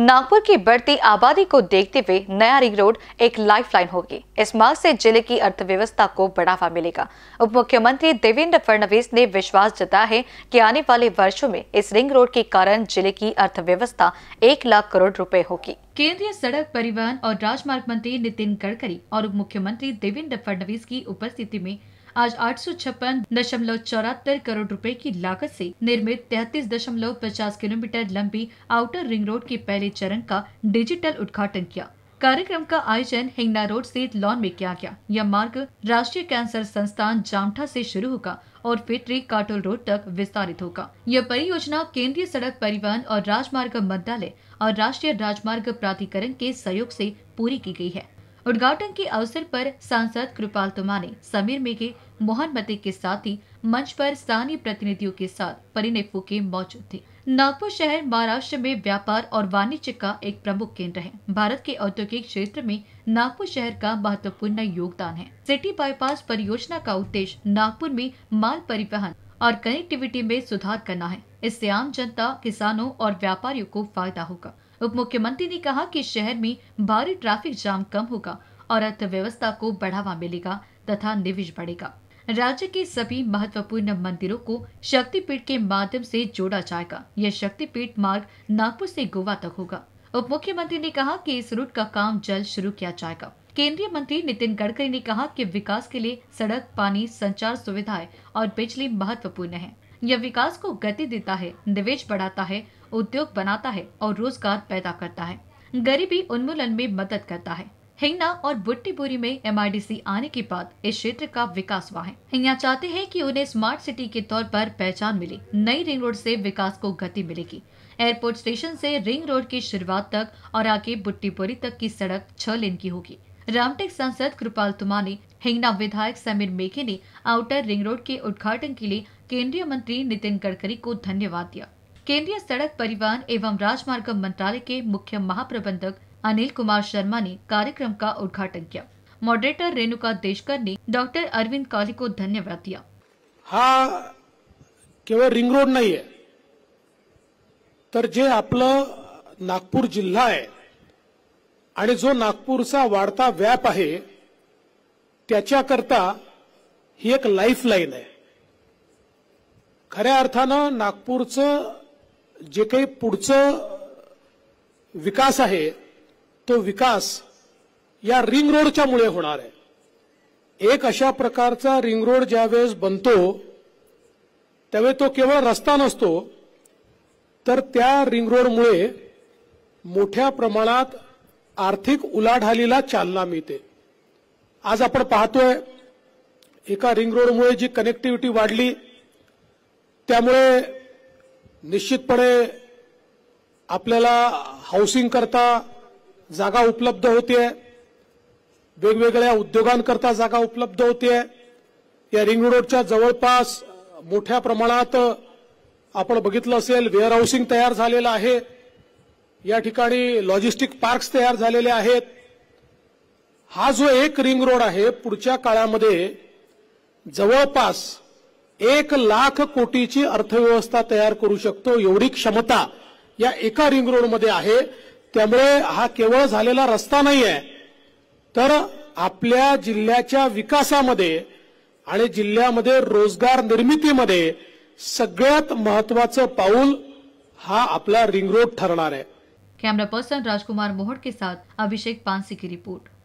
नागपुर की बढ़ती आबादी को देखते हुए नया रिंग रोड एक लाइफलाइन होगी इस मार्ग से जिले की अर्थव्यवस्था को बढ़ावा मिलेगा उप मुख्यमंत्री देवेंद्र फडणवीस ने विश्वास जताया है कि आने वाले वर्षों में इस रिंग रोड के कारण जिले की अर्थव्यवस्था एक लाख करोड़ रुपए होगी केंद्रीय सड़क परिवहन और राजमार्ग मंत्री नितिन गडकरी और उप मुख्यमंत्री देवेंद्र फडणवीस की उपस्थिति में आज आठ सौ छप्पन दशमलव चौरातर करोड़ रुपए की लागत से निर्मित तैतीस दशमलव पचास किलोमीटर लंबी आउटर रिंग रोड के पहले चरण का डिजिटल उद्घाटन किया कार्यक्रम का आयोजन हिंगना रोड स्थित लॉन में किया गया यह मार्ग राष्ट्रीय कैंसर संस्थान जामठा से शुरू होगा और फिटरी काटोल रोड तक विस्तारित होगा यह परियोजना केंद्रीय सड़क परिवहन और राजमार्ग मंत्रालय और राष्ट्रीय राजमार्ग प्राधिकरण के सहयोग से पूरी की गई है उद्घाटन के अवसर पर सांसद कृपाल तुमाने समीर मेघे मोहन मते के साथ ही मंच पर स्थानीय प्रतिनिधियों के साथ परिणय फूके मौजूद थे नागपुर शहर महाराष्ट्र में व्यापार और वाणिज्य का एक प्रमुख केंद्र है भारत के औद्योगिक क्षेत्र में नागपुर शहर का महत्वपूर्ण योगदान है सिटी बाईपास परियोजना का उद्देश्य नागपुर में माल परिवहन और कनेक्टिविटी में सुधार करना है इससे आम जनता किसानों और व्यापारियों को फायदा होगा उप मुख्यमंत्री ने कहा कि शहर में भारी ट्रैफिक जाम कम होगा और अर्थव्यवस्था को बढ़ावा मिलेगा तथा निवेश बढ़ेगा राज्य के सभी महत्वपूर्ण मंदिरों को शक्तिपीठ के माध्यम से जोड़ा जाएगा यह शक्तिपीठ मार्ग नागपुर से गोवा तक होगा उप मुख्यमंत्री ने कहा कि इस रूट का काम जल्द शुरू किया जाएगा केंद्रीय मंत्री नितिन गडकरी ने कहा कि विकास के लिए सड़क पानी संचार सुविधाएं और बिजली महत्वपूर्ण है यह विकास को गति देता है निवेश बढ़ाता है उद्योग बनाता है और रोजगार पैदा करता है गरीबी उन्मूलन में मदद करता है हिंगना और बुट्टीपुरी में एम आने के बाद इस क्षेत्र का विकास हुआ है हिंगना चाहते हैं कि उन्हें स्मार्ट सिटी के तौर पर पहचान मिले नई रिंग रोड से विकास को गति मिलेगी एयरपोर्ट स्टेशन से रिंग रोड की शुरुआत तक और आगे बुट्टीपुरी तक की सड़क छह लेन की होगी रामटेक सांसद कृपाल तुमाने हिंगना विधायक समीर मेघे ने आउटर रिंग रोड के उद्घाटन के लिए केंद्रीय मंत्री नितिन गडकरी को धन्यवाद दिया केंद्रीय सड़क परिवहन एवं राजमार्ग मंत्रालय के मुख्य महाप्रबंधक अनिल कुमार शर्मा ने कार्यक्रम का उद्घाटन किया मॉडरेटर रेणुका देशकर ने डॉक्टर अरविंद काली को धन्यवाद दिया हा केवल रिंग रोड है तर जे आपलं नागपूर जिल्हा आहे आणि जो नागपूरचा वाढता व्याप आहे त्याच्याकरता ही एक लाईन आहे खऱ्या अर्थानं नागपूरचं जे काही पुढचं विकास आहे तो विकास या रिंग रोडच्यामुळे होणार आहे एक अशा प्रकारचा रिंग रोड ज्यावेळेस बनतो त्यावेळी तो केवळ रस्ता नसतो तर त्या रिंग रोडमुळे मोठ्या प्रमाणात आर्थिक उलाढालीला चालना मिळते आज आपण पाहतोय एका रिंग रोडमुळे जी कनेक्टिव्हिटी वाढली त्यामुळे निश्चितपणे आपल्याला हाऊसिंग करता जागा उपलब्ध होते वेगवेगळ्या उद्योगांकरता जागा उपलब्ध होते या रिंग रोडच्या जवळपास मोठ्या प्रमाणात आपण बघितलं असेल वेअर तयार झालेलं आहे या ठिकाणी लॉजिस्टिक पार्क्स तयार झालेले आहेत हा जो एक रिंग रोड आहे पुढच्या काळामध्ये जवळपास एक लाख कोटीची अर्थव्यवस्था तयार करू शकतो एवढी क्षमता या एका रिंग रोडमध्ये आहे त्यामुळे हा केवळ झालेला रस्ता नाही आहे तर आपल्या जिल्ह्याच्या विकासामध्ये आणि जिल्ह्यामध्ये रोजगार निर्मितीमध्ये सगळ्यात महत्वाचं पाऊल हा आपला रिंग रोड ठरणार आहे कैमरा पर्सन राजकुमार मोहड़ के साथ अभिषेक पांसी की रिपोर्ट